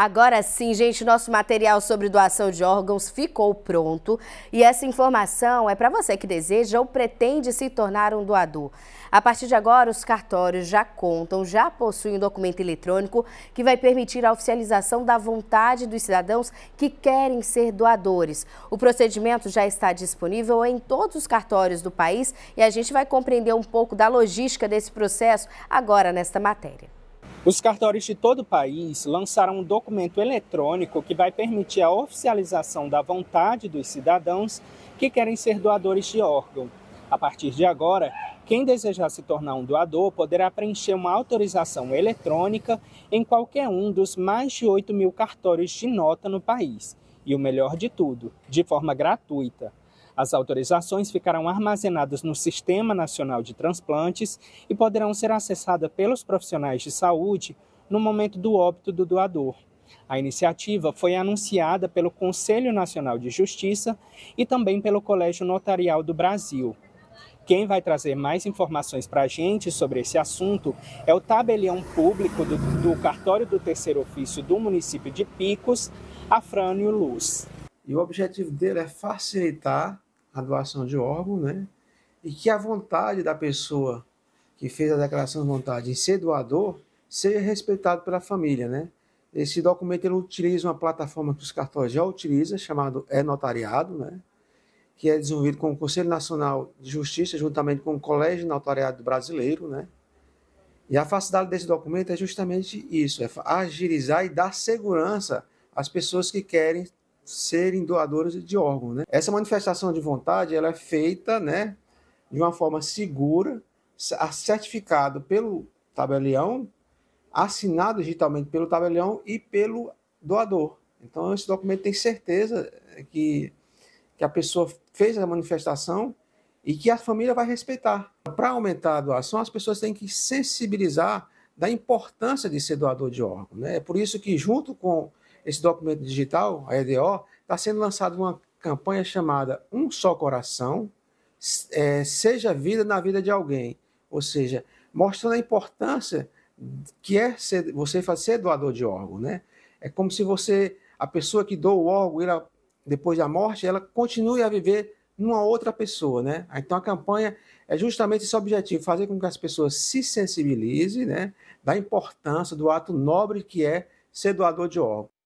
Agora sim, gente, nosso material sobre doação de órgãos ficou pronto e essa informação é para você que deseja ou pretende se tornar um doador. A partir de agora, os cartórios já contam, já possuem um documento eletrônico que vai permitir a oficialização da vontade dos cidadãos que querem ser doadores. O procedimento já está disponível em todos os cartórios do país e a gente vai compreender um pouco da logística desse processo agora nesta matéria. Os cartórios de todo o país lançaram um documento eletrônico que vai permitir a oficialização da vontade dos cidadãos que querem ser doadores de órgão. A partir de agora, quem desejar se tornar um doador poderá preencher uma autorização eletrônica em qualquer um dos mais de 8 mil cartórios de nota no país. E o melhor de tudo, de forma gratuita. As autorizações ficarão armazenadas no Sistema Nacional de Transplantes e poderão ser acessadas pelos profissionais de saúde no momento do óbito do doador. A iniciativa foi anunciada pelo Conselho Nacional de Justiça e também pelo Colégio Notarial do Brasil. Quem vai trazer mais informações para a gente sobre esse assunto é o tabelião público do, do, cartório do terceiro ofício do município de Picos, Afrânio Luz. E o objetivo dele é facilitar a doação de órgão, né? E que a vontade da pessoa que fez a declaração de vontade em ser doador seja respeitado pela família, né? Esse documento ele utiliza uma plataforma que os cartórios já utilizam, chamado É notariado né? que é desenvolvido com o Conselho Nacional de Justiça, juntamente com o Colégio Notariado Brasileiro. Né? E a facilidade desse documento é justamente isso, é agilizar e dar segurança às pessoas que querem serem doadoras de órgãos. Né? Essa manifestação de vontade ela é feita né, de uma forma segura, certificado pelo tabelião, assinado digitalmente pelo tabelião e pelo doador. Então, esse documento tem certeza é, que, que a pessoa fez a manifestação e que a família vai respeitar. Para aumentar a doação, as pessoas têm que sensibilizar da importância de ser doador de órgão. Né? É por isso que, junto com esse documento digital, a EDO, está sendo lançada uma campanha chamada Um Só Coração, é, Seja Vida na Vida de Alguém. Ou seja, mostrando a importância que é ser, você ser doador de órgão, né? É como se você, a pessoa que doa o órgão, ela, depois da morte, ela continue a viver numa outra pessoa, né? Então a campanha é justamente esse objetivo, fazer com que as pessoas se sensibilizem, né, da importância do ato nobre que é ser doador de órgão.